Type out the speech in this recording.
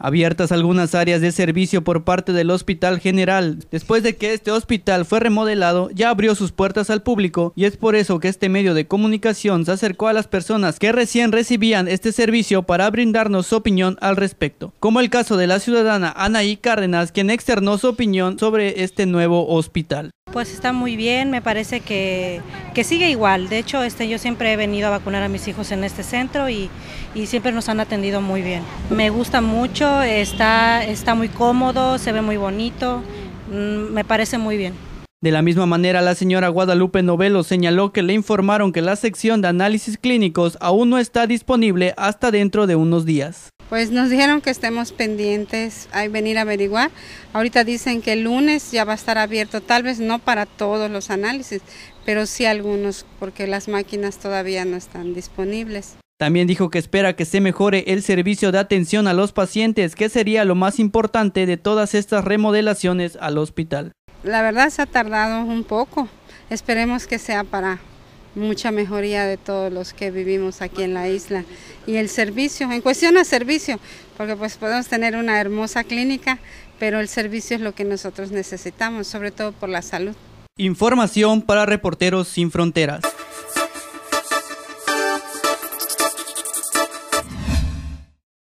abiertas algunas áreas de servicio por parte del Hospital General. Después de que este hospital fue remodelado, ya abrió sus puertas al público y es por eso que este medio de comunicación se acercó a las personas que recién recibían este servicio para brindarnos su opinión al respecto, como el caso de la ciudadana Anaí Cárdenas, quien externó su opinión sobre este nuevo hospital. Pues está muy bien, me parece que que sigue igual. De hecho, este, yo siempre he venido a vacunar a mis hijos en este centro y, y, siempre nos han atendido muy bien. Me gusta mucho, está, está muy cómodo, se ve muy bonito, mm, me parece muy bien. De la misma manera, la señora Guadalupe Novelo señaló que le informaron que la sección de análisis clínicos aún no está disponible hasta dentro de unos días. Pues nos dijeron que estemos pendientes, hay venir a averiguar. Ahorita dicen que el lunes ya va a estar abierto, tal vez no para todos los análisis, pero sí algunos, porque las máquinas todavía no están disponibles. También dijo que espera que se mejore el servicio de atención a los pacientes, que sería lo más importante de todas estas remodelaciones al hospital. La verdad se ha tardado un poco, esperemos que sea para mucha mejoría de todos los que vivimos aquí en la isla. Y el servicio, en cuestión a servicio, porque pues podemos tener una hermosa clínica, pero el servicio es lo que nosotros necesitamos, sobre todo por la salud. Información para Reporteros Sin Fronteras.